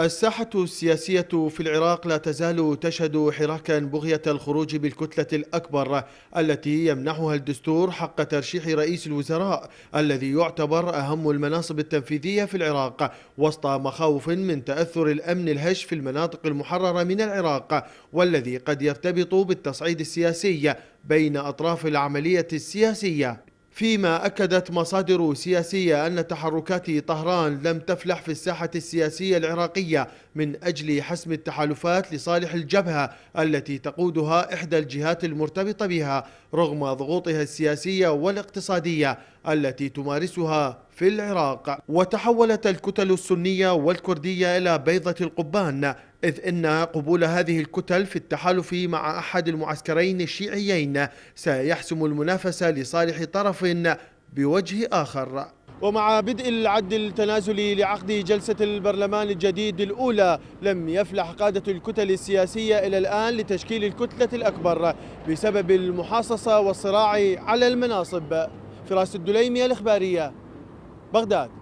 الساحة السياسية في العراق لا تزال تشهد حراكا بغية الخروج بالكتلة الأكبر التي يمنحها الدستور حق ترشيح رئيس الوزراء الذي يعتبر أهم المناصب التنفيذية في العراق وسط مخاوف من تأثر الأمن الهش في المناطق المحررة من العراق والذي قد يرتبط بالتصعيد السياسي بين أطراف العملية السياسية فيما أكدت مصادر سياسية أن تحركات طهران لم تفلح في الساحة السياسية العراقية من أجل حسم التحالفات لصالح الجبهة التي تقودها إحدى الجهات المرتبطة بها رغم ضغوطها السياسية والاقتصادية التي تمارسها في العراق وتحولت الكتل السنية والكردية إلى بيضة القبان إذ إن قبول هذه الكتل في التحالف مع أحد المعسكرين الشيعيين سيحسم المنافسة لصالح طرف بوجه آخر ومع بدء العد التنازلي لعقد جلسة البرلمان الجديد الأولى لم يفلح قادة الكتل السياسية إلى الآن لتشكيل الكتلة الأكبر بسبب المحاصصة والصراع على المناصب فراس الدليمي الإخبارية بغداد